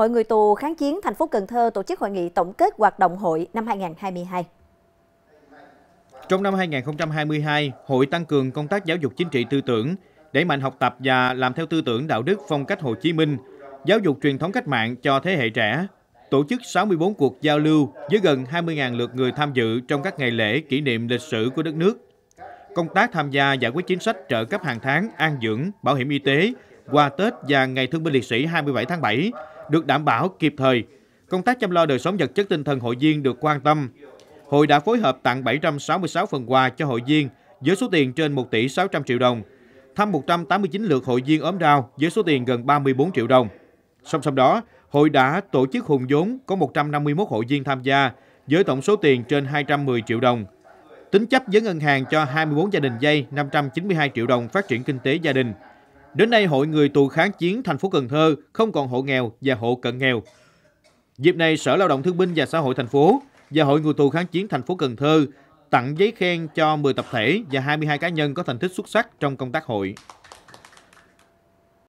Hội người tù kháng chiến thành phố Cần Thơ tổ chức hội nghị tổng kết hoạt động hội năm 2022. Trong năm 2022, hội tăng cường công tác giáo dục chính trị tư tưởng, đẩy mạnh học tập và làm theo tư tưởng đạo đức phong cách Hồ Chí Minh, giáo dục truyền thống cách mạng cho thế hệ trẻ, tổ chức 64 cuộc giao lưu với gần 20.000 lượt người tham dự trong các ngày lễ kỷ niệm lịch sử của đất nước. Công tác tham gia giải quyết chính sách trợ cấp hàng tháng, an dưỡng, bảo hiểm y tế, qua Tết và Ngày Thương binh Liệt sĩ 27 tháng 7 được đảm bảo kịp thời. Công tác chăm lo đời sống vật chất tinh thần hội viên được quan tâm. Hội đã phối hợp tặng 766 phần quà cho hội viên với số tiền trên 1 tỷ 600 triệu đồng, thăm 189 lượt hội viên ốm đau với số tiền gần 34 triệu đồng. Song song đó, hội đã tổ chức hùng vốn có 151 hội viên tham gia với tổng số tiền trên 210 triệu đồng. Tính chấp với ngân hàng cho 24 gia đình dây 592 triệu đồng phát triển kinh tế gia đình. Đến nay, Hội Người tù kháng chiến thành phố Cần Thơ không còn hộ nghèo và hộ cận nghèo. Dịp này, Sở Lao động Thương binh và Xã hội thành phố và Hội Người tù kháng chiến thành phố Cần Thơ tặng giấy khen cho 10 tập thể và 22 cá nhân có thành tích xuất sắc trong công tác hội.